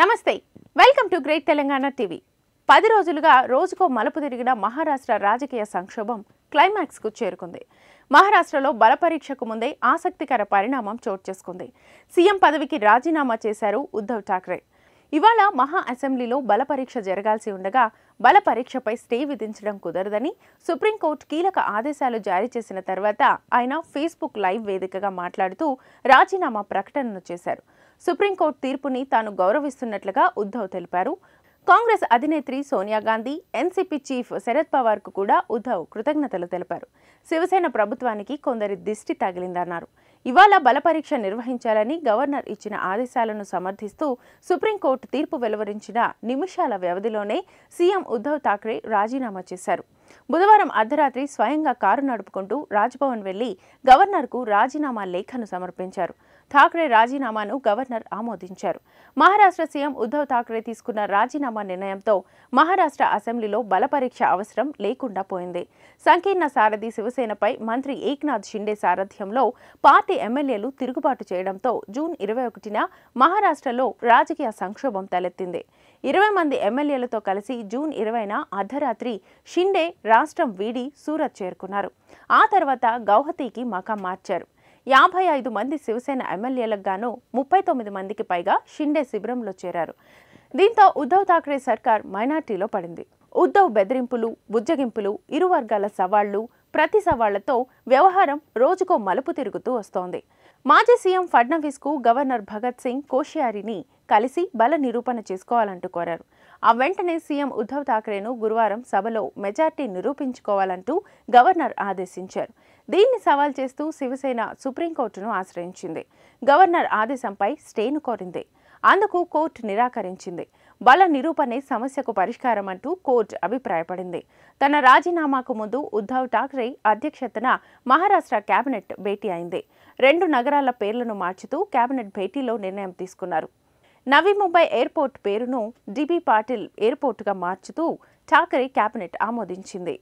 నమస్తే welcome to great Telangana TV పది రోజులుగా రోజుకో మలుపు తిరిగిన మహారాష్ట్ర రాజకీయ సంక్షోభం క్లైమాక్స్కు చేరుకుంది మహారాష్ట్రలో బలపరీక్షకు ముందే ఆసక్తికర పరిణామం చోటు చేసుకుంది సీఎం పదవికి రాజీనామా చేశారు ఉద్ధవ్ ఠాక్రే ఇవాళ మహా అసెంబ్లీలో బలపరీక్ష జరగాల్సి ఉండగా బలపరీక్షపై స్టే విధించడం కుదరదని సుప్రీంకోర్టు కీలక ఆదేశాలు జారీ చేసిన తర్వాత ఆయన ఫేస్బుక్ లైవ్ వేదికగా మాట్లాడుతూ రాజీనామా ప్రకటనను చేశారు సుప్రీంకోర్టు తీర్పుని తాను గౌరవిస్తున్నట్లుగా ఉద్ధవ్ తెలిపారు కాంగ్రెస్ అధినేత్రి సోనియా గాంధీ ఎన్సీపీ చీఫ్ శరద్ పవార్ కు కూడా ఉద్ధవ్ కృతజ్ఞతలు తెలిపారు శివసేన ప్రభుత్వానికి కొందరి దిష్టి తగిలిందన్నారు ఇవాళ బలపరీక్ష నిర్వహించాలని గవర్నర్ ఇచ్చిన ఆదేశాలను సమర్థిస్తూ సుప్రీంకోర్టు తీర్పు వెలువరించిన నిమిషాల వ్యవధిలోనే సీఎం ఉద్ధవ్ ఠాక్రే రాజీనామా చేశారు బుధవారం అర్ధరాత్రి స్వయంగా కారు నడుపుకుంటూ రాజ్భవన్ వెళ్లి గవర్నర్కు రాజీనామా లేఖను సమర్పించారు ఠాక్రే రాజీనామాను గవర్నర్ ఆమోదించారు మహారాష్ట్ర సీఎం ఉద్దవ్ ఠాక్రే తీసుకున్న రాజీనామా నిర్ణయంతో మహారాష్ట్ర అసెంబ్లీలో బలపరీక్ష అవసరం లేకుండా పోయింది సంకీర్ణ సారథి శివసేనపై మంత్రి ఏక్నాథ్ షిండే సారథ్యంలో పార్టీ ఎమ్మెల్యేలు తిరుగుబాటు చేయడంతో జూన్ ఇరవై ఒకటిన మహారాష్ట్రలో రాజకీయ సంక్షోభం తలెత్తింది ఇరవై మంది ఎమ్మెల్యేలతో కలిసి జూన్ ఇరవైన అర్ధరాత్రి షిండే రాష్ట్రం వీడి సూరత్ చేరుకున్నారు ఆ తర్వాత గౌహతికి మకాం మార్చారు యాభై ఐదు మంది శివసేన ఎమ్మెల్యేలకు గాను ముప్పై తొమ్మిది మందికి పైగా షిండే శిబిరంలో చేరారు దీంతో ఉద్ధవ్ ఠాక్రే సర్కార్ మైనార్టీలో పడింది ఉద్ధవ్ బెదిరింపులు బుజ్జగింపులు ఇరు వర్గాల సవాళ్లు ప్రతి సవాళ్లతో వ్యవహారం రోజుకో మలుపు తిరుగుతూ వస్తోంది మాజీ సీఎం ఫడ్నవీస్కు గవర్నర్ భగత్ సింగ్ కోషియారిని కలిసి బల నిరూపణ చేసుకోవాలంటూ కోరారు ఆ వెంటనే సీఎం ఉద్ధవ్ ఠాక్రేను గురువారం సభలో మెజార్టీ నిరూపించుకోవాలంటూ గవర్నర్ ఆదేశించారు దీన్ని సవాల్ చేస్తూ శివసేన సుప్రీంకోర్టును ఆశ్రయించింది గవర్నర్ ఆదేశంపై స్టేను కోరింది అందుకు కోర్టు నిరాకరించింది బల నిరూపణే సమస్యకు పరిష్కారం అంటూ కోర్టు అభిప్రాయపడింది తన రాజీనామాకు ముందు ఉద్ధవ్ ఠాక్రే అధ్యక్షతన మహారాష్ట్ర కేబినెట్ భేటీ అయింది రెండు నగరాల పేర్లను మార్చుతూ కేబినెట్ భేటీలో నిర్ణయం తీసుకున్నారు నవీ ముంబై ఎయిర్పోర్ట్ పేరును డిబి పాటిల్ ఎయిర్పోర్టుగా మార్చుతూ ఠాకరే కేబినెట్ ఆమోదించింది